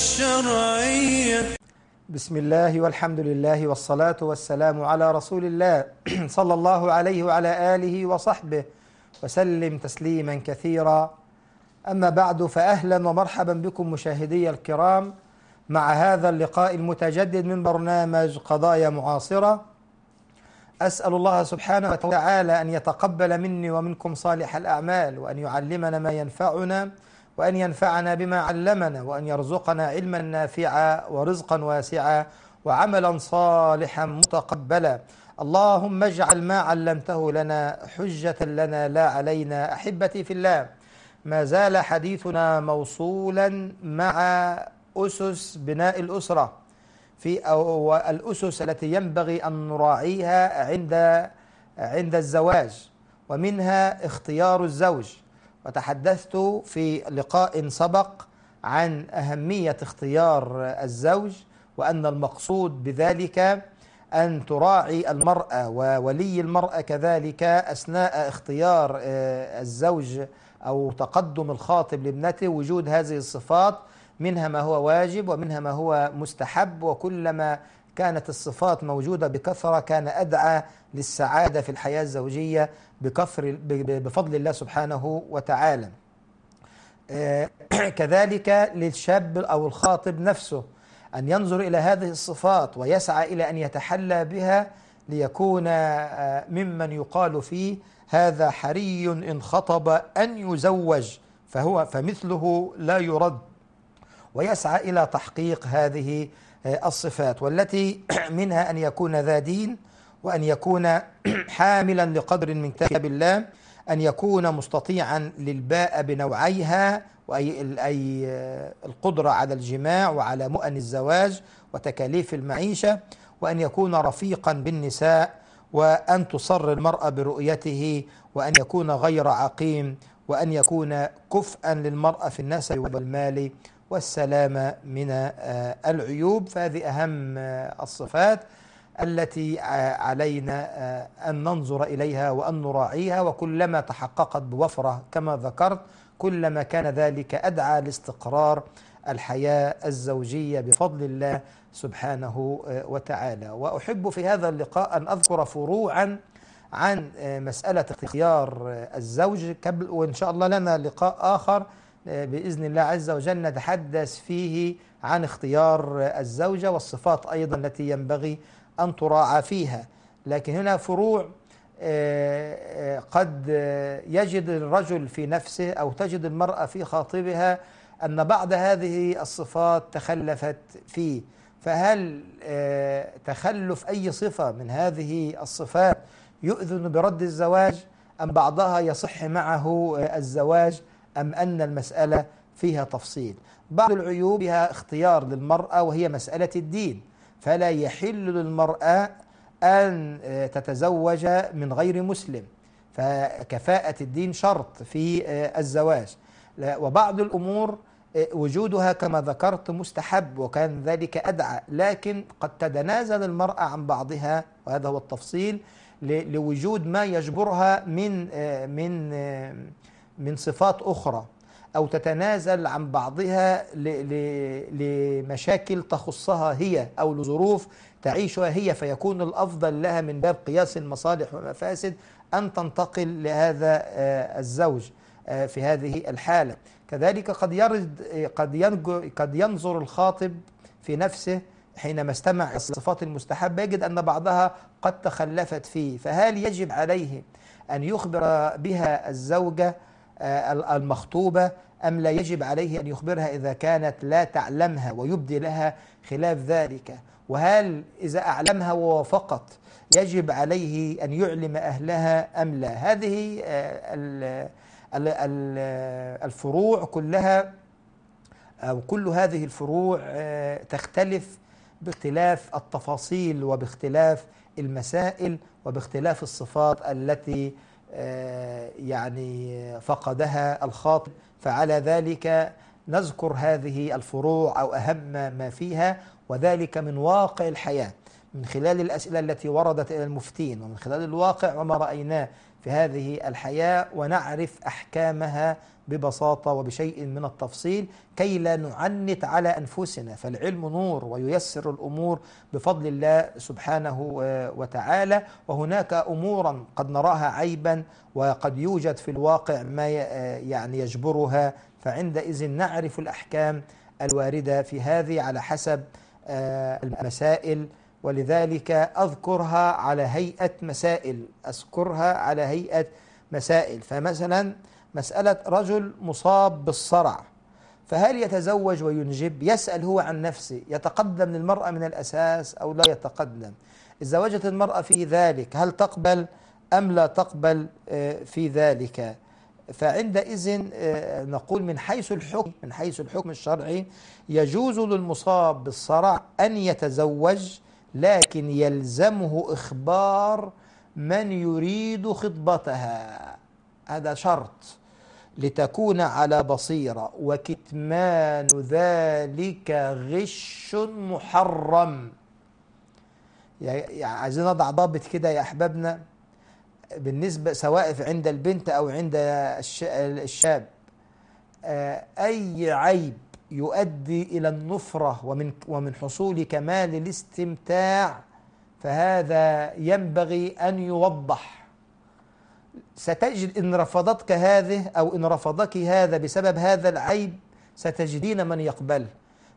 الشرعية بسم الله والحمد لله والصلاة والسلام على رسول الله صلى الله عليه وعلى آله وصحبه وسلم تسليما كثيرا أما بعد فأهلا ومرحبا بكم مشاهدي الكرام مع هذا اللقاء المتجدد من برنامج قضايا معاصرة أسأل الله سبحانه وتعالى أن يتقبل مني ومنكم صالح الأعمال وأن يعلمنا ما ينفعنا وأن ينفعنا بما علمنا وأن يرزقنا علما نافعا ورزقا واسعا وعملا صالحا متقبلا اللهم اجعل ما علمته لنا حجة لنا لا علينا أحبتي في الله ما زال حديثنا موصولا مع أسس بناء الأسرة في أو الأسس التي ينبغي أن نراعيها عند عند الزواج ومنها اختيار الزوج وتحدثت في لقاء سبق عن أهمية اختيار الزوج وأن المقصود بذلك أن تراعي المرأة وولي المرأة كذلك أثناء اختيار آه، الزوج أو تقدم الخاطب لابنته وجود هذه الصفات منها ما هو واجب ومنها ما هو مستحب وكلما كانت الصفات موجودة بكثرة كان أدعى للسعادة في الحياة الزوجية بكفر بفضل الله سبحانه وتعالى آه، كذلك للشاب أو الخاطب نفسه أن ينظر إلى هذه الصفات ويسعى إلى أن يتحلى بها ليكون آه، ممن يقال فيه هذا حري إن خطب أن يزوج فهو فمثله لا يرد ويسعى إلى تحقيق هذه آه، الصفات والتي منها أن يكون ذا دين وأن يكون حاملا لقدر من كتاب الله أن يكون مستطيعا للباء بنوعيها وأي أي آه، القدرة على الجماع وعلى مؤن الزواج وتكاليف المعيشة وأن يكون رفيقا بالنساء وأن تصر المرأة برؤيته وأن يكون غير عقيم وأن يكون كفءا للمرأة في النسب والمال والسلامة من آه، العيوب فهذه أهم آه، الصفات التي آه، علينا أن ننظر إليها وأن نراعيها وكلما تحققت بوفرة كما ذكرت كلما كان ذلك أدعى لاستقرار الحياة الزوجية بفضل الله سبحانه وتعالى وأحب في هذا اللقاء أن أذكر فروعا عن مسألة اختيار الزوج وإن شاء الله لنا لقاء آخر بإذن الله عز وجل نتحدث فيه عن اختيار الزوجة والصفات أيضا التي ينبغي أن تراعى فيها لكن هنا فروع آه، آه، قد يجد الرجل في نفسه أو تجد المرأة في خاطبها أن بعض هذه الصفات تخلفت فيه فهل آه، تخلف أي صفة من هذه الصفات يؤذن برد الزواج أم بعضها يصح معه الزواج؟ أم أن المسألة فيها تفصيل بعض العيوب فيها اختيار للمرأة وهي مسألة الدين فلا يحل للمرأة أن آه، تتزوج من غير مسلم فكفاءة الدين شرط في آه، الزواج وبعض الأمور آه، وجودها كما ذكرت مستحب وكان ذلك أدعى لكن قد تتنازل المرأة عن بعضها وهذا هو التفصيل لوجود ما يجبرها من من من صفات أخرى أو تتنازل عن بعضها لمشاكل تخصها هي أو لظروف تعيشها هي فيكون الأفضل لها من باب قياس المصالح والمفاسد أن تنتقل لهذا آه، الزوج آه، في هذه الحالة كذلك قد يرد قد قد ينظر الخاطب في نفسه حينما استمع الصفات المستحبة يجد أن بعضها قد تخلفت فيه فهل يجب عليه أن يخبر بها الزوجة آه، المخطوبة أم لا يجب عليه أن يخبرها إذا كانت لا تعلمها ويبدي لها خلاف ذلك وهل إذا أعلمها ووافقت يجب عليه أن يعلم أهلها أم لا هذه آه، الفروع كلها أو كل هذه الفروع آه، تختلف باختلاف التفاصيل وباختلاف المسائل وباختلاف الصفات التي آه، يعني فقدها الخاطب فعلى ذلك نذكر هذه الفروع أو أهم ما فيها وذلك من واقع الحياة من خلال الأسئلة التي وردت إلى المفتين ومن خلال الواقع وما رأيناه في هذه الحياة ونعرف أحكامها ببساطة وبشيء من التفصيل كي لا نعنت على أنفسنا فالعلم نور وييسر الأمور بفضل الله سبحانه آه، وتعالى وهناك أمورا قد نراها عيبا وقد يوجد في الواقع ما آه، يعني يجبرها فعندئذ نعرف الأحكام الواردة في هذه على حسب آه، المسائل ولذلك أذكرها على هيئة مسائل أذكرها على هيئة مسائل فمثلا مسألة رجل مصاب بالصرع فهل يتزوج وينجب يسأل هو عن نفسه يتقدم للمرأة من الأساس أو لا يتقدم إذا وجدت المرأة في ذلك هل تقبل أم لا تقبل آه، في ذلك فعندئذ آه، نقول من حيث الحكم من حيث الحكم الشرعي يجوز للمصاب بالصرع أن يتزوج لكن يلزمه إخبار من يريد خطبتها هذا شرط لتكون على بصيرة وكتمان ذلك غش محرم يعني عايزين نضع ضابط كده يا أحبابنا بالنسبة سواء عند البنت أو عند الشاب آه، أي عيب يؤدي إلى النفرة ومن, ومن حصول كمال الاستمتاع فهذا ينبغي أن يوضح ستجد إن رفضتك هذه أو إن رفضك هذا بسبب هذا العيب ستجدين من يقبل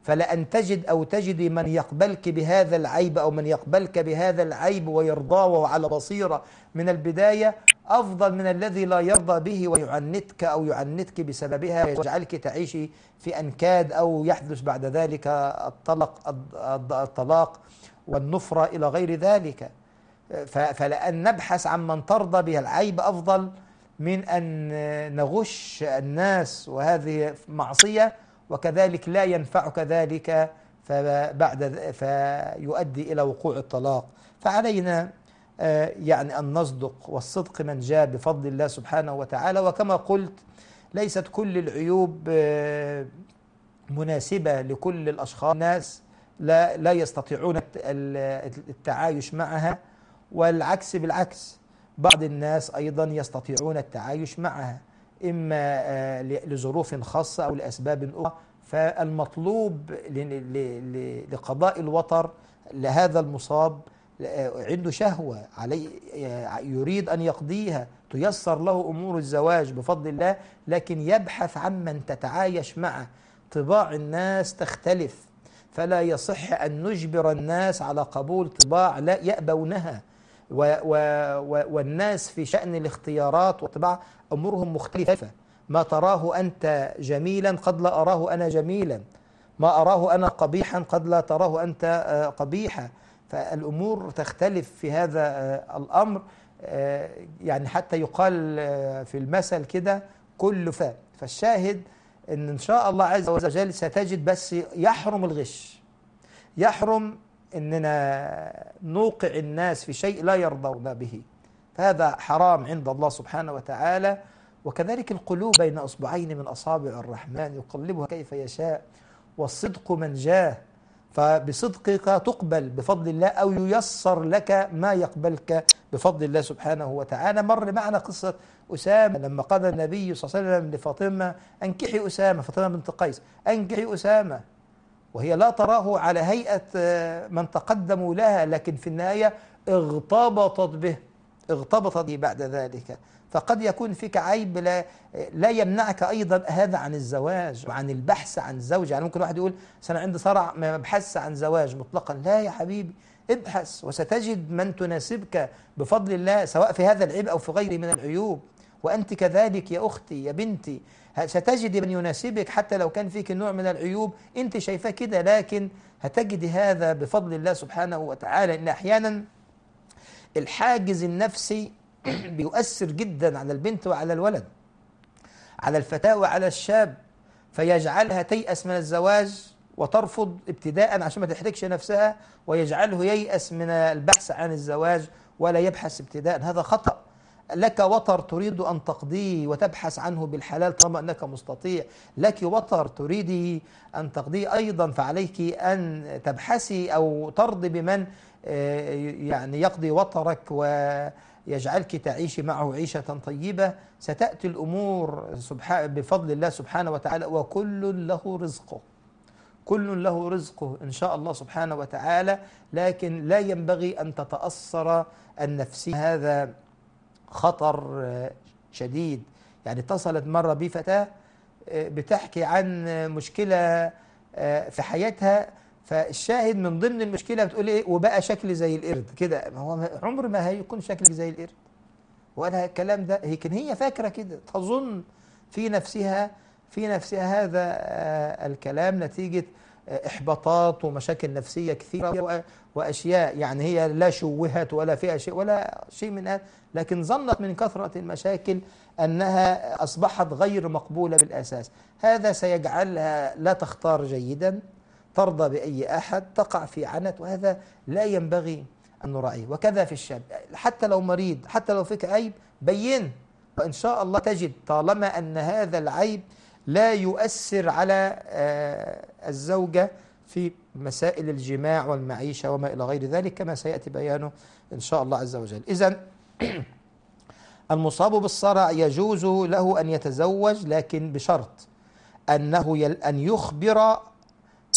فلأن تجد أو تجدي من يقبلك بهذا العيب أو من يقبلك بهذا العيب ويرضاه على بصيرة من البداية أفضل من الذي لا يرضى به ويعنتك أو يعنتك بسببها ويجعلك تعيشي في أنكاد أو يحدث بعد ذلك الطلق الطلاق والنفرة إلى غير ذلك فلأن نبحث عن من ترضى بها العيب أفضل من أن نغش الناس وهذه معصية وكذلك لا ينفعك ذلك فبعد فيؤدي إلى وقوع الطلاق فعلينا آه، يعني أن نصدق والصدق من جاء بفضل الله سبحانه وتعالى وكما قلت ليست كل العيوب آه، مناسبة لكل الأشخاص الناس لا, لا يستطيعون التعايش معها والعكس بالعكس بعض الناس أيضا يستطيعون التعايش معها إما آه، لظروف خاصة أو لأسباب أخرى فالمطلوب لقضاء الوتر لهذا المصاب عنده شهوة علي يريد أن يقضيها تيسر له أمور الزواج بفضل الله لكن يبحث عمن تتعايش معه طباع الناس تختلف فلا يصح أن نجبر الناس على قبول طباع لا يأبونها و و و والناس في شأن الاختيارات وطباع أمورهم مختلفة ما تراه أنت جميلا قد لا أراه أنا جميلا ما أراه أنا قبيحا قد لا تراه أنت آه، قبيحا فالأمور تختلف في هذا آه، الأمر آه، يعني حتى يقال آه، في المثل كده كل فاء فالشاهد ان ان شاء الله عز وجل ستجد بس يحرم الغش يحرم اننا نوقع الناس في شيء لا يرضون به فهذا حرام عند الله سبحانه وتعالى وكذلك القلوب بين اصبعين من اصابع الرحمن يقلبها كيف يشاء والصدق من جاه فبصدقك تقبل بفضل الله أو ييسر لك ما يقبلك بفضل الله سبحانه وتعالى مر معنا قصة أسامة لما قال النبي صلى الله عليه وسلم لفاطمة أنكحي أسامة فاطمة بنت قيس أنكحي أسامة وهي لا تراه على هيئة آه، من تقدموا لها لكن في النهاية اغتبطت به اغتبطت به بعد ذلك فقد يكون فيك عيب لا, لا يمنعك أيضا هذا عن الزواج وعن البحث عن زوجة يعني ممكن واحد يقول أنا عندي صرع ما بحث عن زواج مطلقا لا يا حبيبي ابحث وستجد من تناسبك بفضل الله سواء في هذا العيب أو في غيره من العيوب وأنت كذلك يا أختي يا بنتي ستجد من يناسبك حتى لو كان فيك نوع من العيوب أنت شايفاه كده لكن هتجد هذا بفضل الله سبحانه وتعالى إن أحيانا الحاجز النفسي بيؤثر جدا على البنت وعلى الولد على الفتاة وعلى الشاب فيجعلها تيأس من الزواج وترفض ابتداء عشان ما تحرجش نفسها ويجعله ييأس من البحث عن الزواج ولا يبحث ابتداء هذا خطأ لك وطر تريد أن تقضيه وتبحث عنه بالحلال طالما أنك مستطيع لك وطر تريد أن تقضيه أيضا فعليك أن تبحثي أو ترضي بمن آه، يعني يقضي وطرك و يجعلك تعيشي معه عيشة طيبة ستأتي الأمور بفضل الله سبحانه وتعالى وكل له رزقه كل له رزقه إن شاء الله سبحانه وتعالى لكن لا ينبغي أن تتأثر النفسية هذا خطر شديد يعني اتصلت مرة بفتاة آه، بتحكي عن مشكلة آه، في حياتها فالشاهد من ضمن المشكلة بتقول ايه وبقى شكل زي القرد كده ما هو عمر ما هيكون شكلك زي القرد ولا الكلام ده لكن هي فاكرة كده تظن في نفسها في نفسها هذا آه، الكلام نتيجة آه، إحباطات ومشاكل نفسية كثيرة وأشياء يعني هي لا شوهت ولا فيها شيء ولا شيء من هذا لكن ظنت من كثرة المشاكل أنها أصبحت غير مقبولة بالأساس هذا سيجعلها لا تختار جيدا ترضى بأي أحد تقع في عنت وهذا لا ينبغي أن نراعيه وكذا في الشاب حتى لو مريض حتى لو فيك عيب بين وإن شاء الله تجد طالما أن هذا العيب لا يؤثر على آه، الزوجة في مسائل الجماع والمعيشة وما إلى غير ذلك كما سيأتي بيانه إن شاء الله عز وجل إذا المصاب بالصرع يجوز له أن يتزوج لكن بشرط أنه أن يخبر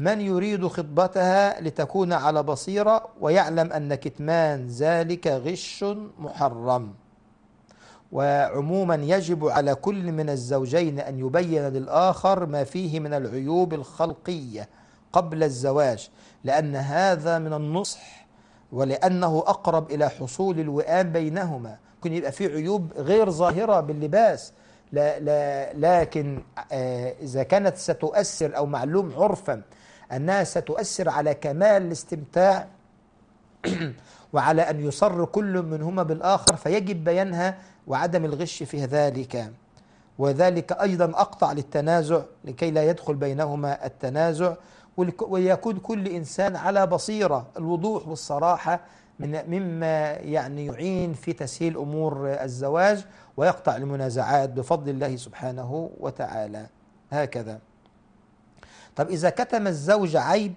من يريد خطبتها لتكون على بصيرة ويعلم أن كتمان ذلك غش محرم وعموما يجب على كل من الزوجين أن يبين للآخر ما فيه من العيوب الخلقية قبل الزواج لأن هذا من النصح ولأنه أقرب إلى حصول الوئام بينهما ممكن يبقى فيه عيوب غير ظاهرة باللباس لا لا لكن آه، إذا كانت ستؤثر أو معلوم عرفا أنها ستؤثر على كمال الاستمتاع وعلى أن يصر كل منهما بالآخر فيجب بيانها وعدم الغش في ذلك وذلك أيضا أقطع للتنازع لكي لا يدخل بينهما التنازع ويكون كل إنسان على بصيرة الوضوح والصراحة من مما يعني يعين في تسهيل أمور الزواج ويقطع المنازعات بفضل الله سبحانه وتعالى هكذا طب إذا كتم الزوج عيب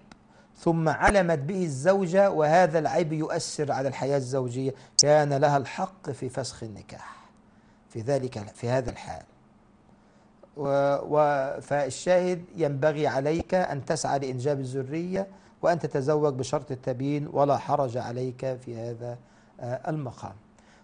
ثم علمت به الزوجة وهذا العيب يؤثر على الحياة الزوجية كان لها الحق في فسخ النكاح في ذلك في هذا الحال و و فالشاهد ينبغي عليك أن تسعى لإنجاب الذرية وأن تتزوج بشرط التبيين ولا حرج عليك في هذا آه، المقام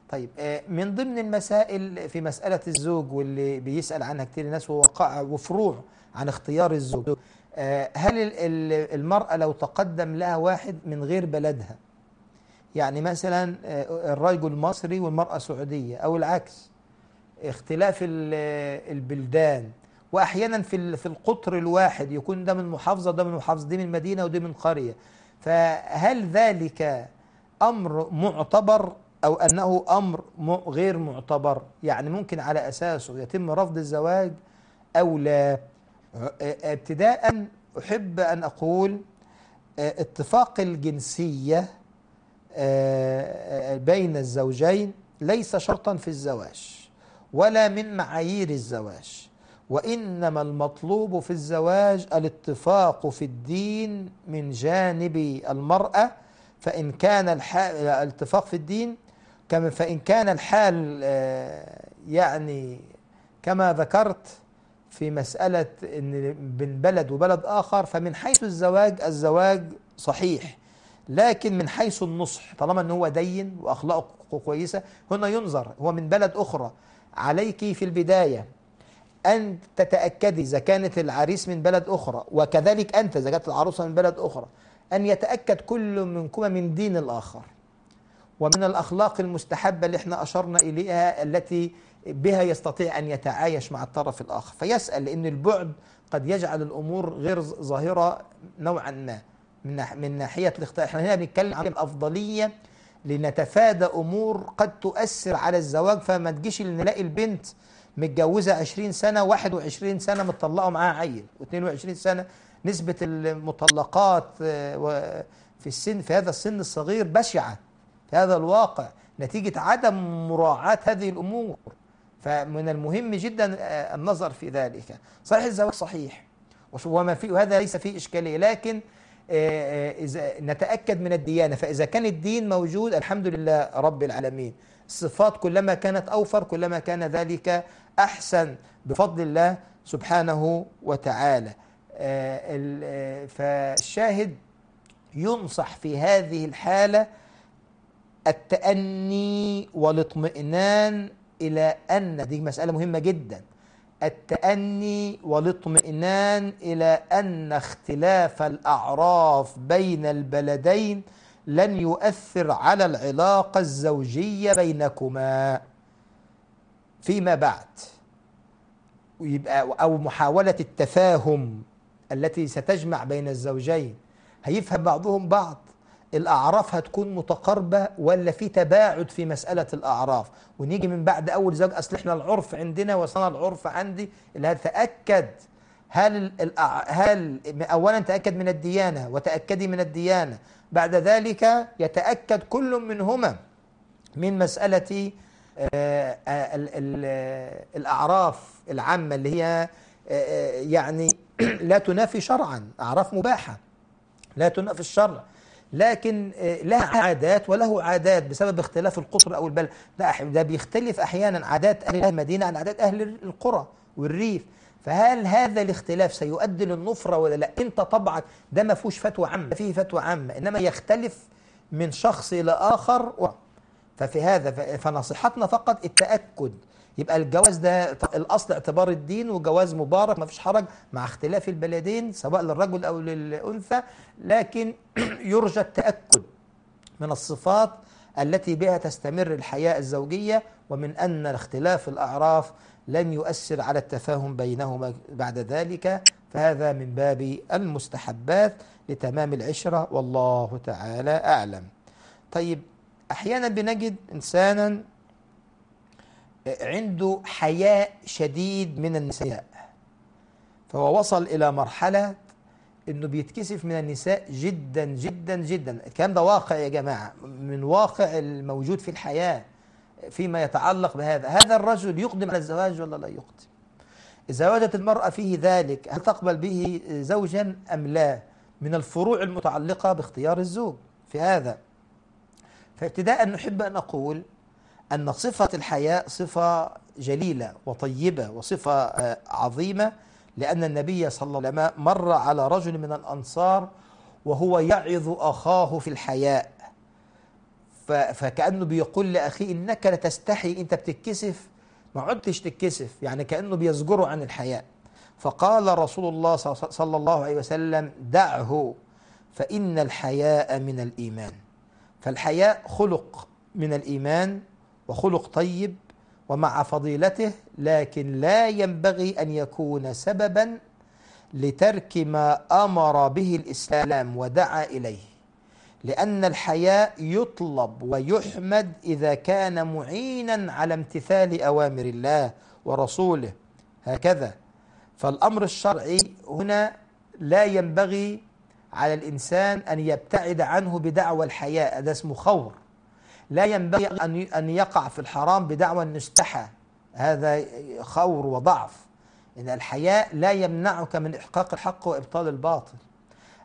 طيب آه، من ضمن المسائل في مسألة الزوج واللي بيسأل عنها كتير الناس ووقع وفروع عن اختيار الزوج آه، هل المرأة لو تقدم لها واحد من غير بلدها يعني مثلا آه، الرجل مصري والمرأة سعودية أو العكس اختلاف البلدان وأحيانا في في القطر الواحد يكون ده من محافظة ده من محافظة دي من مدينة ودي من قرية فهل ذلك أمر معتبر أو أنه أمر غير معتبر يعني ممكن على أساسه يتم رفض الزواج أو لا ابتداء أحب أن أقول آه، اتفاق الجنسية آه، آه، بين الزوجين ليس شرطا في الزواج ولا من معايير الزواج وإنما المطلوب في الزواج الاتفاق في الدين من جانب المرأة فإن كان الحال الاتفاق في الدين كما فإن كان الحال يعني كما ذكرت في مسألة أن بين بلد وبلد آخر فمن حيث الزواج الزواج صحيح لكن من حيث النصح طالما أنه هو دين وأخلاقه كويسة هنا ينظر هو من بلد أخرى عليك في البداية أن تتأكدي إذا كانت العريس من بلد أخرى وكذلك أنت إذا كانت العروسة من بلد أخرى أن يتأكد كل منكما من دين الآخر ومن الأخلاق المستحبة اللي احنا أشرنا إليها التي بها يستطيع أن يتعايش مع الطرف الآخر فيسأل لأن البعد قد يجعل الأمور غير ظاهرة نوعا ما من من ناحية الاختيار احنا هنا بنتكلم عن الأفضلية لنتفادى أمور قد تؤثر على الزواج فما تجيش نلاقي البنت متجوزة 20 سنة 21 سنة متطلقة معاها عيل و22 سنة نسبة المطلقات آه، في السن في هذا السن الصغير بشعة في هذا الواقع نتيجة عدم مراعاة هذه الأمور فمن المهم جدا آه، النظر في ذلك صحيح الزواج صحيح وما في وهذا ليس فيه إشكالية لكن آه، آه، إذا نتأكد من الديانة فإذا كان الدين موجود الحمد لله رب العالمين الصفات كلما كانت أوفر كلما كان ذلك أحسن بفضل الله سبحانه وتعالى فالشاهد ينصح في هذه الحالة التأني والاطمئنان إلى أن دي مسألة مهمة جدا التأني والاطمئنان إلى أن اختلاف الأعراف بين البلدين لن يؤثر على العلاقة الزوجية بينكما فيما بعد ويبقى أو محاولة التفاهم التي ستجمع بين الزوجين هيفهم بعضهم بعض الأعراف هتكون متقاربة ولا في تباعد في مسألة الأعراف ونيجي من بعد أول زواج أصل إحنا العرف عندنا وصنع العرف عندي اللي هتأكد هل هل أولا تأكد من الديانة وتأكدي من الديانة بعد ذلك يتأكد كل منهما من مسألة آه، آه، الأعراف العامة اللي هي آه، يعني لا تنافي شرعا أعراف مباحة لا تنافي الشرع لكن آه، لها عادات وله عادات بسبب اختلاف القطر أو البلد ده, ده بيختلف أحيانا عادات أهل المدينة عن عادات أهل القرى والريف فهل هذا الاختلاف سيؤدي للنفرة ولا لا انت طبعك ده ما فيهوش فتوى عامة فيه فتوى عامة انما يختلف من شخص الى اخر ففي هذا فنصيحتنا فقط التأكد يبقى الجواز ده الاصل اعتبار الدين وجواز مبارك ما فيش حرج مع اختلاف البلدين سواء للرجل او للانثى لكن يرجى التاكد من الصفات التي بها تستمر الحياه الزوجيه ومن ان اختلاف الاعراف لن يؤثر على التفاهم بينهما بعد ذلك فهذا من باب المستحبات لتمام العشره والله تعالى اعلم. طيب احيانا بنجد انسانا عنده حياء شديد من النساء فهو وصل إلى مرحلة انه بيتكسف من النساء جدا جدا جدا الكلام ده واقع يا جماعه من واقع الموجود في الحياه فيما يتعلق بهذا هذا الرجل يقدم على الزواج ولا لا يقدم اذا وجدت المراه فيه ذلك هل تقبل به زوجا ام لا من الفروع المتعلقه باختيار الزوج في هذا فابتداء نحب ان نقول أن صفة الحياء صفة جليلة وطيبة وصفة آه، عظيمة لأن النبي صلى الله عليه وسلم مر على رجل من الأنصار وهو يعظ أخاه في الحياء فكأنه بيقول لأخيه إنك لتستحي أنت بتتكسف ما عدتش تتكسف يعني كأنه بيزجره عن الحياء فقال رسول الله صلى الله عليه وسلم دعه فإن الحياء من الإيمان فالحياء خلق من الإيمان وخلق طيب ومع فضيلته لكن لا ينبغي أن يكون سببا لترك ما أمر به الإسلام ودعا إليه لأن الحياء يطلب ويحمد إذا كان معينا على امتثال أوامر الله ورسوله هكذا فالأمر الشرعي هنا لا ينبغي على الإنسان أن يبتعد عنه بدعوى الحياء هذا اسمه خور لا ينبغي أن يقع في الحرام بدعوى أنه استحى هذا خور وضعف إن الحياء لا يمنعك من إحقاق الحق وإبطال الباطل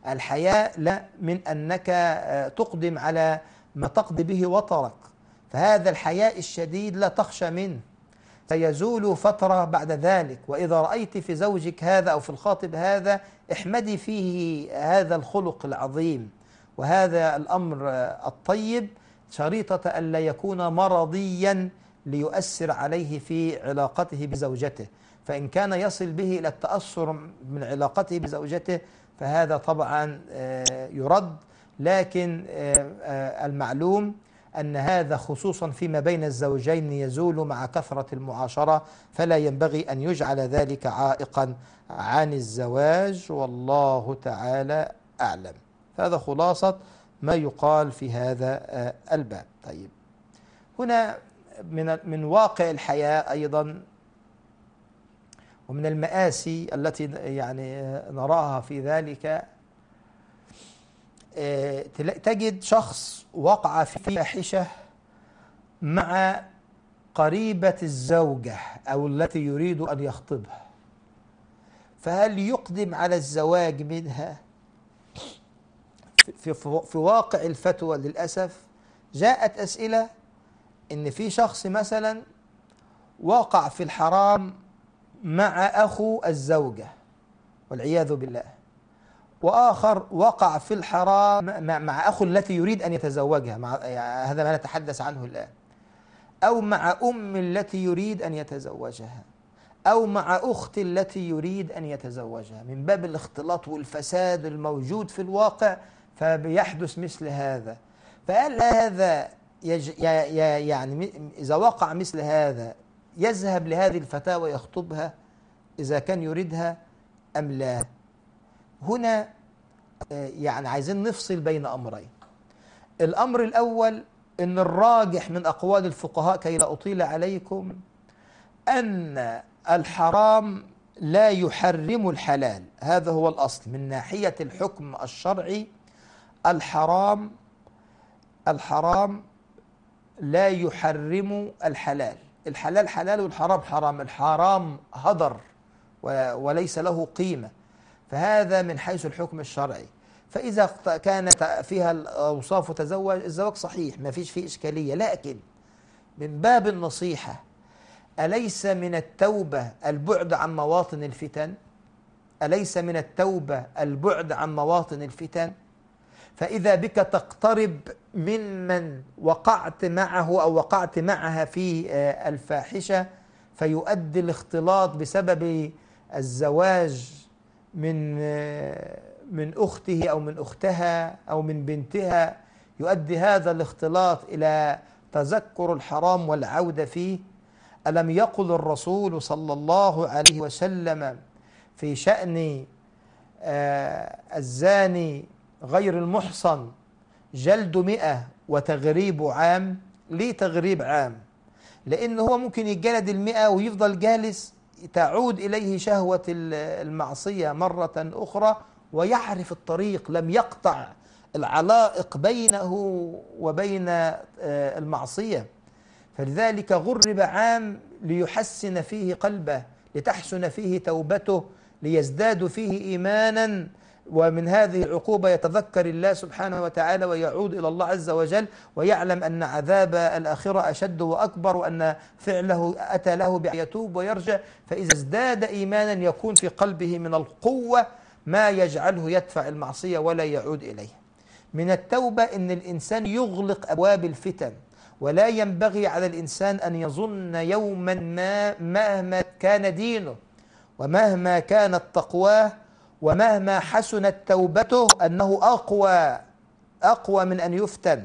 الحياء لا من أنك آه، تقدم على ما تقضي به وطرك فهذا الحياء الشديد لا تخشى منه سيزول فترة بعد ذلك وإذا رأيت في زوجك هذا أو في الخاطب هذا احمدي فيه هذا الخلق العظيم وهذا الأمر آه، الطيب شريطة ألا يكون مرضيا ليؤثر عليه في علاقته بزوجته فإن كان يصل به إلى التأثر من علاقته بزوجته فهذا طبعا آه، يرد لكن آه، آه، المعلوم أن هذا خصوصا فيما بين الزوجين يزول مع كثرة المعاشرة فلا ينبغي أن يجعل ذلك عائقا عن الزواج والله تعالى أعلم هذا خلاصة ما يقال في هذا آه، الباب طيب هنا من من واقع الحياة أيضا ومن المآسي التي يعني آه، نراها في ذلك آه، تجد شخص وقع في فاحشة مع قريبة الزوجة أو التي يريد أن يخطبها فهل يقدم على الزواج منها في, في واقع الفتوى للأسف جاءت أسئلة إن في شخص مثلا وقع في الحرام مع أخو الزوجة والعياذ بالله وآخر وقع في الحرام مع, أخو التي يريد أن يتزوجها مع هذا ما نتحدث عنه الآن أو مع أم التي يريد أن يتزوجها أو مع أخت التي يريد أن يتزوجها من باب الاختلاط والفساد الموجود في الواقع فبيحدث مثل هذا فقال هذا يج... يعني إذا وقع مثل هذا يذهب لهذه الفتاة ويخطبها إذا كان يريدها أم لا هنا آه، يعني عايزين نفصل بين أمرين الأمر الأول أن الراجح من أقوال الفقهاء كي لا أطيل عليكم أن الحرام لا يحرم الحلال هذا هو الأصل من ناحية الحكم الشرعي الحرام الحرام لا يحرم الحلال الحلال حلال والحرام حرام الحرام هدر وليس له قيمة فهذا من حيث الحكم الشرعي فإذا كانت فيها الأوصاف وتزوج الزواج صحيح ما فيش فيه إشكالية لكن من باب النصيحة أليس من التوبة البعد عن مواطن الفتن أليس من التوبة البعد عن مواطن الفتن فإذا بك تقترب ممن وقعت معه أو وقعت معها في آه، الفاحشة فيؤدي الاختلاط بسبب الزواج من آه، من أخته أو من أختها أو من بنتها يؤدي هذا الاختلاط إلى تذكر الحرام والعودة فيه ألم يقل الرسول صلى الله عليه وسلم في شأن آه، الزاني غير المحصن جلد مئة وتغريب عام ليه تغريب عام لأن هو ممكن يتجلد المئة ويفضل جالس تعود إليه شهوة المعصية مرة أخرى ويعرف الطريق لم يقطع العلائق بينه وبين آه، المعصية فلذلك غرب عام ليحسن فيه قلبه لتحسن فيه توبته ليزداد فيه إيمانا ومن هذه العقوبة يتذكر الله سبحانه وتعالى ويعود إلى الله عز وجل ويعلم أن عذاب الآخرة أشد وأكبر وأن فعله أتى له بأن يتوب ويرجع فإذا ازداد إيمانا يكون في قلبه من القوة ما يجعله يدفع المعصية ولا يعود إليها من التوبة أن الإنسان يغلق أبواب الفتن ولا ينبغي على الإنسان أن يظن يوما ما مهما كان دينه ومهما كانت تقواه ومهما حسنت توبته أنه أقوى أقوى من أن يفتن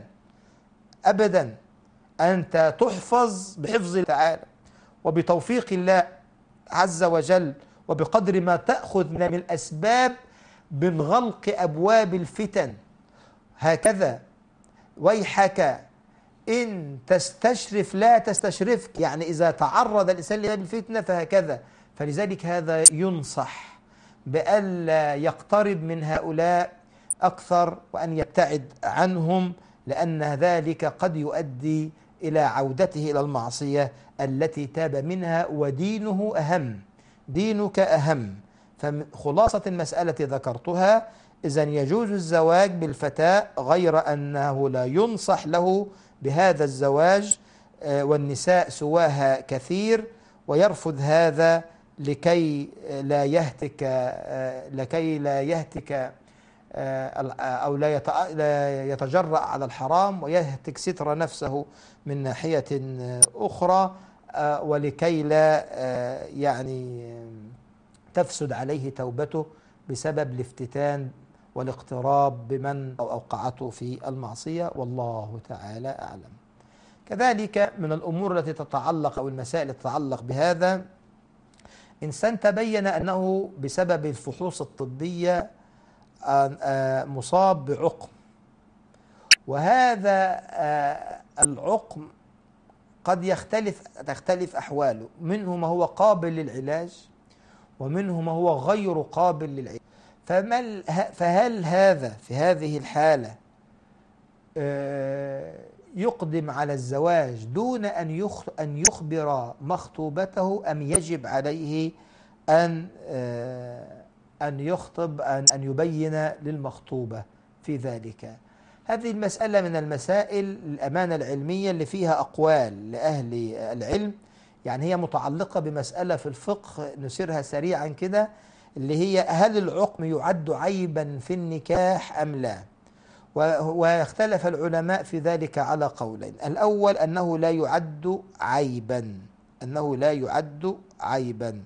أبدا أنت تحفظ بحفظ تعالى وبتوفيق الله عز وجل وبقدر ما تأخذ من الأسباب من غلق أبواب الفتن هكذا ويحك إن تستشرف لا تستشرفك يعني إذا تعرض الإنسان لباب الفتنة فهكذا فلذلك هذا ينصح بألا يقترب من هؤلاء أكثر وأن يبتعد عنهم لأن ذلك قد يؤدي إلى عودته إلى المعصية التي تاب منها ودينه أهم دينك أهم فخلاصة المسألة ذكرتها إذا يجوز الزواج بالفتاة غير أنه لا ينصح له بهذا الزواج آه، والنساء سواها كثير ويرفض هذا آه، آه، لكي لا يهتك آه، لكي لا يهتك أو لا يتجرأ على الحرام ويهتك ستر نفسه من ناحية أخرى ولكي لا يعني تفسد عليه توبته بسبب الافتتان والاقتراب بمن أو أوقعته في المعصية والله تعالى أعلم كذلك من الأمور التي تتعلق أو المسائل التي تتعلق بهذا إنسان تبين أنه بسبب الفحوص الطبية آه، آه، مصاب بعقم وهذا آه، العقم قد يختلف تختلف أحواله منه ما هو قابل للعلاج ومنه ما هو غير قابل للعلاج فما فهل هذا في هذه الحالة يقدم على الزواج دون أن أن يخبر مخطوبته أم يجب عليه أن آه، أن يخطب أن أن يبين للمخطوبة في ذلك هذه المسألة من المسائل الأمانة العلمية اللي فيها أقوال لأهل العلم يعني هي متعلقة بمسألة في الفقه نسيرها سريعا كده اللي هي هل العقم يعد عيبا في النكاح أم لا؟ واختلف العلماء في ذلك على قولين الأول أنه لا يعد عيبا أنه لا يعد عيبا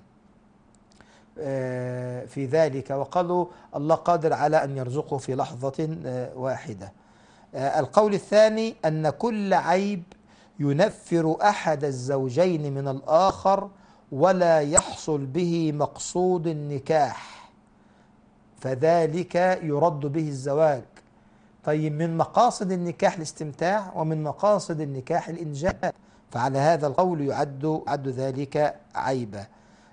آه، في ذلك وقالوا الله قادر على أن يرزقه في لحظة آه، واحدة آه، القول الثاني أن كل عيب ينفر أحد الزوجين من الآخر ولا يحصل به مقصود النكاح فذلك يرد به الزواج طيب من مقاصد النكاح الاستمتاع ومن مقاصد النكاح الإنجاب فعلى هذا القول يعد, يعد ذلك عيبا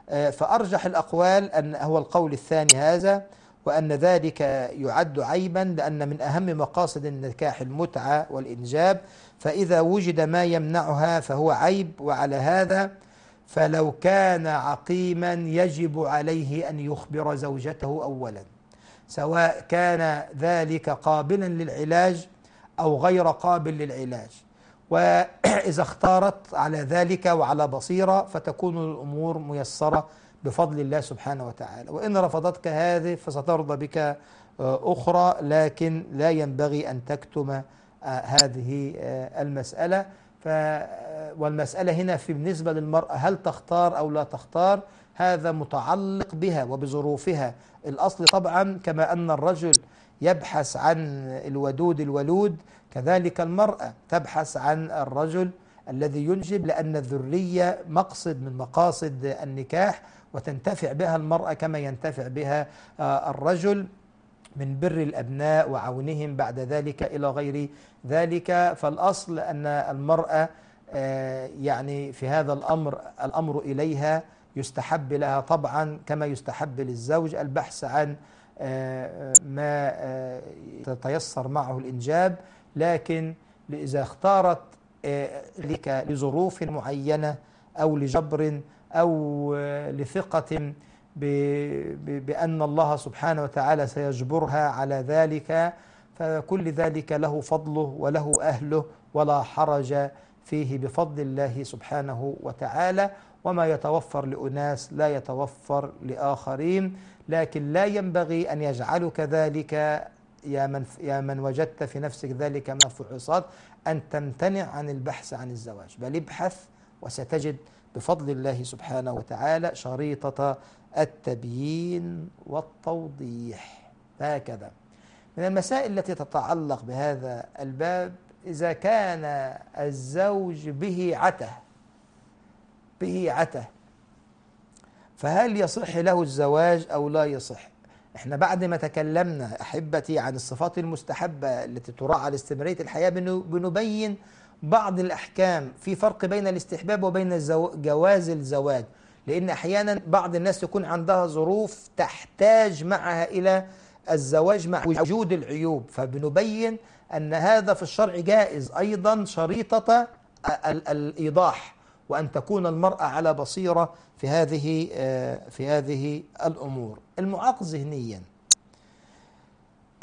آه، فأرجح الأقوال أن هو القول الثاني هذا وأن ذلك يعد عيبا لأن من أهم مقاصد النكاح المتعة والإنجاب فإذا وجد ما يمنعها فهو عيب وعلى هذا فلو كان عقيما يجب عليه أن يخبر زوجته أولا سواء كان ذلك قابلا للعلاج أو غير قابل للعلاج وإذا اختارت على ذلك وعلى بصيرة فتكون الأمور ميسرة بفضل الله سبحانه وتعالى وإن رفضتك هذه فسترضى بك آه، أخرى لكن لا ينبغي أن تكتم آه، هذه آه، المسألة ف والمسألة هنا في بالنسبة للمرأة هل تختار أو لا تختار هذا متعلق بها وبظروفها الأصل طبعا كما أن الرجل يبحث عن الودود الولود كذلك المرأة تبحث عن الرجل الذي ينجب لأن الذرية مقصد من مقاصد النكاح وتنتفع بها المرأة كما ينتفع بها آه، الرجل من بر الأبناء وعونهم بعد ذلك إلى غير ذلك فالأصل أن المرأة آه، يعني في هذا الأمر الأمر إليها يستحب لها طبعا كما يستحب للزوج البحث عن آه، آه، ما تتيسر آه، معه الإنجاب لكن إذا اختارت لك لظروف معينة أو لجبر أو لثقة بأن الله سبحانه وتعالى سيجبرها على ذلك فكل ذلك له فضله وله أهله ولا حرج فيه بفضل الله سبحانه وتعالى وما يتوفر لأناس لا يتوفر لآخرين لكن لا ينبغي أن يجعلك ذلك يا من, يا من وجدت في نفسك ذلك من الفحوصات أن تمتنع عن البحث عن الزواج بل ابحث وستجد بفضل الله سبحانه وتعالى شريطة التبيين والتوضيح هكذا من المسائل التي تتعلق بهذا الباب إذا كان الزوج به عته به عته فهل يصح له الزواج أو لا يصح احنا بعد ما تكلمنا أحبتي عن الصفات المستحبة التي تراعى لاستمرارية الحياة بنبين بعض الأحكام في فرق بين الاستحباب وبين جواز الزواج لأن أحيانا بعض الناس يكون عندها ظروف تحتاج معها إلى الزواج مع وجود العيوب فبنبين أن هذا في الشرع جائز أيضا شريطة الإيضاح وأن تكون المرأة على بصيرة في هذه آه، في هذه الأمور المعاق ذهنيا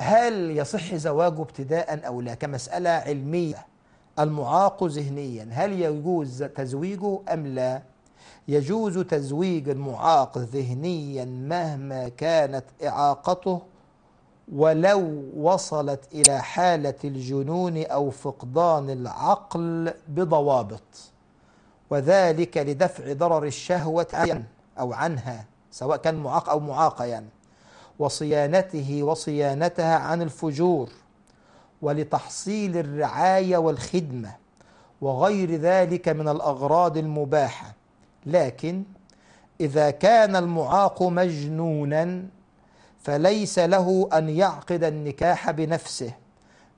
هل يصح زواجه ابتداء أو لا كمسألة علمية المعاق ذهنيا هل يجوز تزويجه أم لا يجوز تزويج المعاق ذهنيا مهما كانت إعاقته ولو وصلت إلى حالة الجنون أو فقدان العقل بضوابط وذلك لدفع ضرر الشهوة أو عنها سواء كان معاق أو معاقا يعني وصيانته وصيانتها عن الفجور ولتحصيل الرعاية والخدمة وغير ذلك من الأغراض المباحة لكن إذا كان المعاق مجنونا فليس له أن يعقد النكاح بنفسه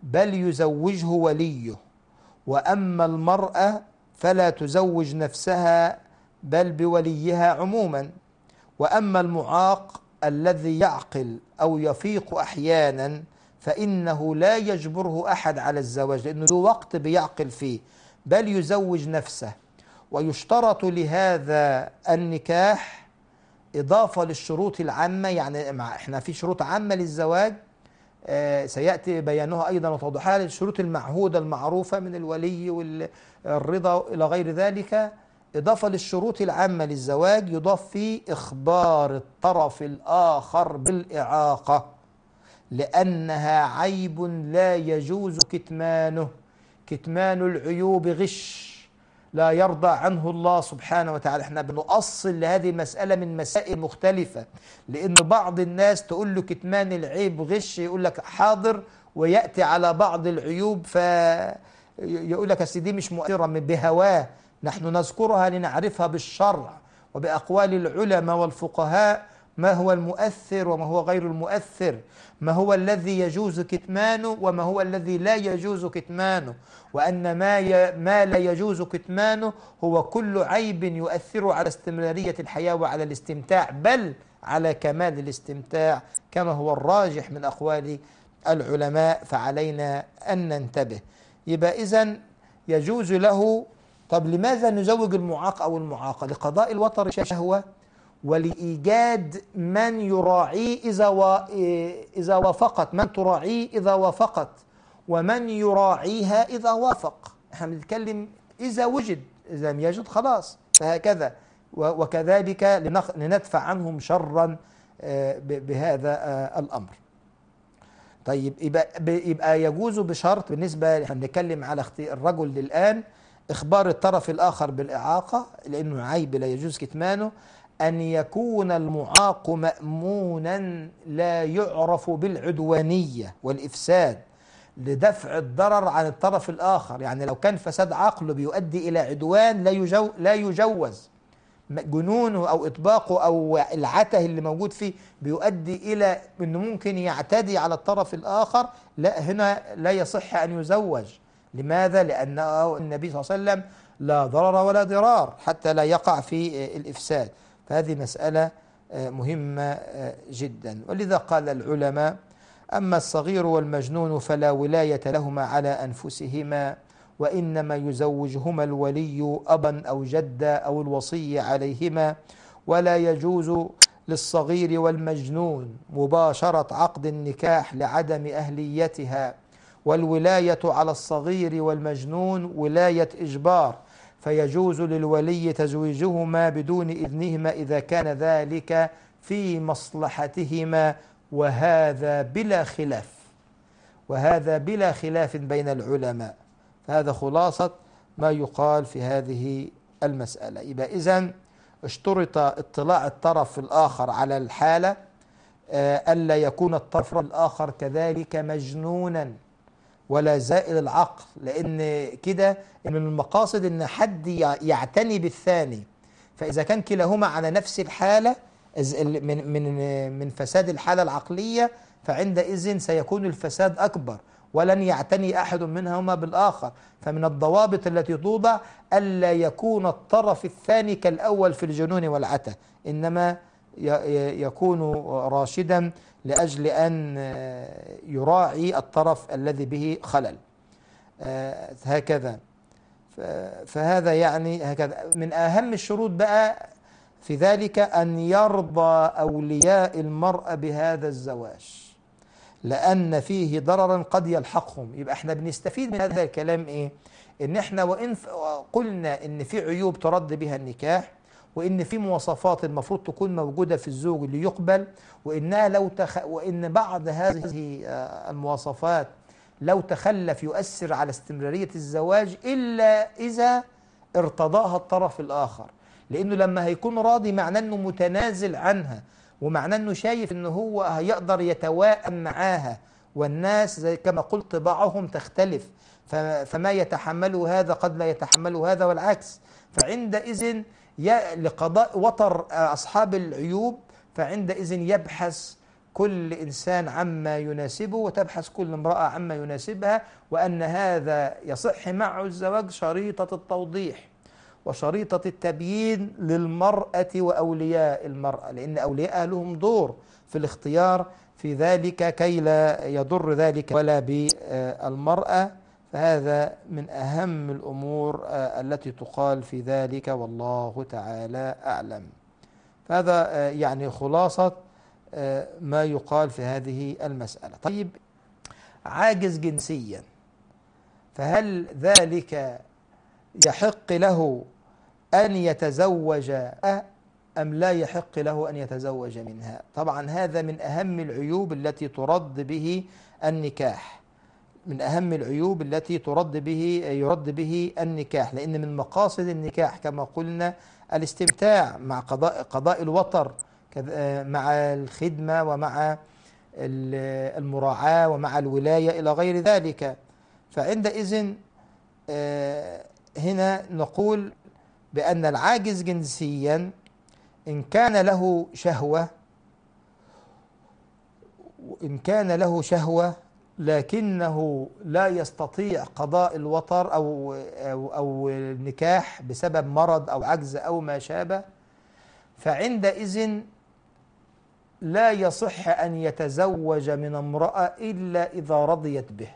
بل يزوجه وليه وأما المرأة فلا تزوج نفسها بل بوليها عموما واما المعاق الذي يعقل او يفيق احيانا فانه لا يجبره احد على الزواج لانه له وقت بيعقل فيه بل يزوج نفسه ويشترط لهذا النكاح اضافه للشروط العامه يعني احنا في شروط عامه للزواج آه، سيأتي بيانها أيضا وتوضيحها للشروط المعهودة المعروفة من الولي والرضا إلى غير ذلك إضافة للشروط العامة للزواج يضاف فيه إخبار الطرف الآخر بالإعاقة لأنها عيب لا يجوز كتمانه كتمان العيوب غش لا يرضى عنه الله سبحانه وتعالى احنا بنؤصل لهذه المسألة من مسائل مختلفة لأن بعض الناس تقول له كتمان العيب غش يقول لك حاضر ويأتي على بعض العيوب فيقول لك السيدي دي مش مؤثرة بهواه نحن نذكرها لنعرفها بالشرع وبأقوال العلماء والفقهاء ما هو المؤثر وما هو غير المؤثر ما هو الذي يجوز كتمانه وما هو الذي لا يجوز كتمانه وأن ما, ي... ما لا يجوز كتمانه هو كل عيب يؤثر على استمرارية الحياة وعلى الاستمتاع بل على كمال الاستمتاع كما هو الراجح من أقوال العلماء فعلينا أن ننتبه يبقى إذا يجوز له طب لماذا نزوج المعاق أو المعاقة لقضاء الوطر الشهوة ولإيجاد من يراعيه إذا, و... إيه، إذا وافقت من تراعيه إذا وافقت ومن يراعيها إذا وافق احنا بنتكلم إذا وجد إذا لم يجد خلاص فهكذا وكذلك لنخ... لندفع عنهم شرا آه، بهذا آه، الأمر طيب يبقى, يبقى يجوز بشرط بالنسبة احنا بنتكلم على الرجل الآن إخبار الطرف الآخر بالإعاقة لأنه عيب لا يجوز كتمانه أن يكون المعاق مأمونا لا يعرف بالعدوانية والإفساد لدفع الضرر عن الطرف الآخر يعني لو كان فساد عقله بيؤدي إلى عدوان لا, يجو لا يجوز جنونه أو إطباقه أو العته اللي موجود فيه بيؤدي إلى أنه ممكن يعتدي على الطرف الآخر لا هنا لا يصح أن يزوج لماذا؟ لأن النبي صلى الله عليه وسلم لا ضرر ولا ضرار حتى لا يقع في آه، الإفساد فهذه مسألة آه، مهمة آه، جدا ولذا قال العلماء أما الصغير والمجنون فلا ولاية لهما على أنفسهما وإنما يزوجهما الولي أبا أو جدا أو الوصي عليهما ولا يجوز للصغير والمجنون مباشرة عقد النكاح لعدم أهليتها والولاية على الصغير والمجنون ولاية إجبار فيجوز للولي تزويجهما بدون إذنهما إذا كان ذلك في مصلحتهما وهذا بلا خلاف وهذا بلا خلاف بين العلماء فهذا خلاصة ما يقال في هذه المسألة يبقى إذن اشترط اطلاع الطرف الآخر على الحالة آه، ألا يكون الطرف الآخر كذلك مجنونا ولا زائل العقل لأن كده من المقاصد أن حد يعتني بالثاني فإذا كان كلاهما على نفس الحالة من من من فساد الحالة العقلية فعندئذ سيكون الفساد أكبر ولن يعتني أحد منهما بالآخر فمن الضوابط التي توضع ألا يكون الطرف الثاني كالأول في الجنون والعتى إنما يكون راشدا لأجل أن آه، يراعي الطرف الذي به خلل آه، هكذا فهذا يعني هكذا من أهم الشروط بقى في ذلك أن يرضى أولياء المرأة بهذا الزواج لأن فيه ضررا قد يلحقهم يبقى احنا بنستفيد من هذا الكلام ايه ان احنا وإن قلنا ان في عيوب ترد بها النكاح وإن في مواصفات المفروض تكون موجودة في الزوج اللي يقبل وإنها لو تخ... وإن بعض هذه آه، المواصفات لو تخلف يؤثر على استمرارية الزواج إلا إذا ارتضاها الطرف الآخر لأنه لما هيكون راضي معناه أنه متنازل عنها ومعناه أنه شايف أنه هو هيقدر يتواءم معاها والناس زي كما قلت طباعهم تختلف فما يتحمله هذا قد لا يتحمله هذا والعكس فعندئذ يا لقضاء وطر آه، أصحاب العيوب فعندئذ يبحث كل إنسان عما يناسبه وتبحث كل امرأة عما يناسبها وأن هذا يصح معه الزواج شريطة التوضيح وشريطة التبيين للمرأة وأولياء المرأة لأن أولياءها لهم دور في الاختيار في ذلك كي لا يضر ذلك ولا بالمرأة فهذا من أهم الأمور آه، التي تقال في ذلك والله تعالى أعلم فهذا آه، يعني خلاصة آه، ما يقال في هذه المسألة طيب عاجز جنسيا فهل ذلك يحق له أن يتزوج أم لا يحق له أن يتزوج منها طبعا هذا من أهم العيوب التي ترد به النكاح من أهم العيوب التي ترد به يرد به النكاح لأن من مقاصد النكاح كما قلنا الاستمتاع مع قضاء قضاء الوطر مع الخدمة ومع المراعاة ومع الولاية إلى غير ذلك فعندئذ آه، هنا نقول بأن العاجز جنسيا إن كان له شهوة إن كان له شهوة لكنه لا يستطيع قضاء الوطر أو, أو, أو النكاح بسبب مرض أو عجز أو ما شابه فعندئذ لا يصح أن يتزوج من امرأة إلا إذا رضيت به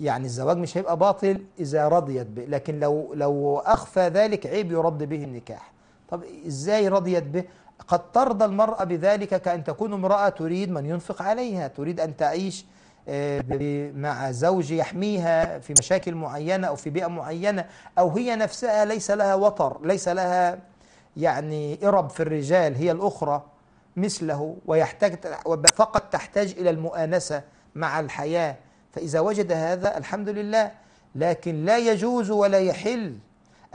يعني الزواج مش هيبقى باطل إذا رضيت به لكن لو, لو أخفى ذلك عيب يرد به النكاح طب إزاي رضيت به قد ترضى المرأة بذلك كأن تكون امرأة تريد من ينفق عليها تريد أن تعيش آه، مع زوج يحميها في مشاكل معينة أو في بيئة معينة أو هي نفسها ليس لها وطر ليس لها يعني إرب في الرجال هي الأخرى مثله ويحتاج فقط تحتاج إلى المؤانسة مع الحياة فإذا وجد هذا الحمد لله لكن لا يجوز ولا يحل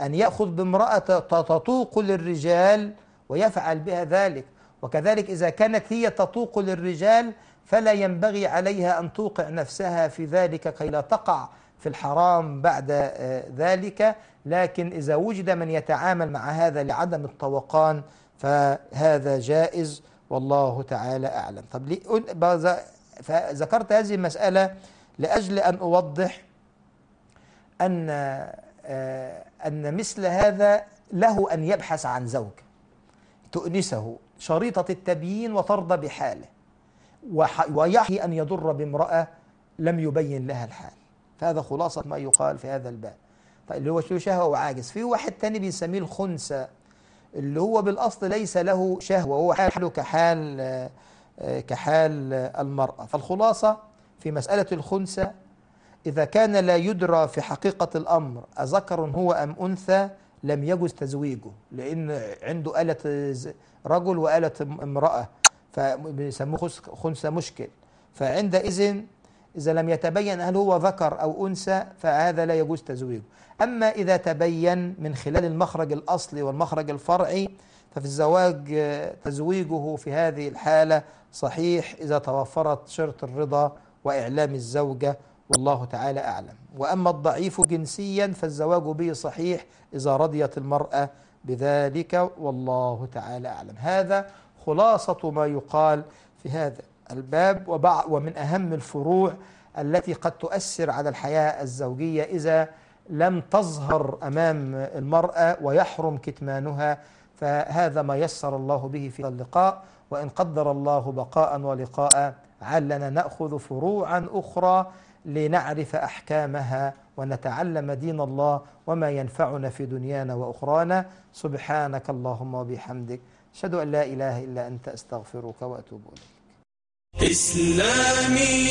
أن يأخذ بامرأة تطوق للرجال ويفعل بها ذلك وكذلك إذا كانت هي تطوق للرجال فلا ينبغي عليها أن توقع نفسها في ذلك كي لا تقع في الحرام بعد آه، ذلك لكن إذا وجد من يتعامل مع هذا لعدم الطوقان فهذا جائز والله تعالى أعلم طب فذكرت هذه المسألة لأجل أن أوضح أن آه، أن مثل هذا له أن يبحث عن زوج تؤنسه شريطة التبيين وترضى بحاله ويحي أن يضر بامرأة لم يبين لها الحال فهذا خلاصة ما يقال في هذا الباب طيب اللي هو شهوة وعاجز في واحد تاني بيسميه الخنثى اللي هو بالأصل ليس له شهوة هو حاله كحال كحال المرأة فالخلاصة في مسألة الخنثى إذا كان لا يدرى في حقيقة الأمر أذكر هو أم أنثى لم يجوز تزويجه لأن عنده آلة رجل وآلة امرأة فبيسموه خنثى مشكل فعندئذ إذا لم يتبين هل هو ذكر أو أنثى فهذا لا يجوز تزويجه أما إذا تبين من خلال المخرج الأصلي والمخرج الفرعي ففي الزواج تزويجه في هذه الحالة صحيح إذا توفرت شرط الرضا وإعلام الزوجة والله تعالى أعلم وأما الضعيف جنسيا فالزواج به صحيح إذا رضيت المرأة بذلك والله تعالى أعلم هذا خلاصة ما يقال في هذا الباب ومن أهم الفروع التي قد تؤثر على الحياة الزوجية إذا لم تظهر أمام المرأة ويحرم كتمانها فهذا ما يسر الله به في اللقاء وإن قدر الله بقاء ولقاء علنا نأخذ فروعا أخرى لنعرف أحكامها ونتعلم دين الله وما ينفعنا في دنيانا وأخرانا سبحانك اللهم وبحمدك أشهد أن لا إله إلا أنت أستغفرك وأتوب إليك إسلامي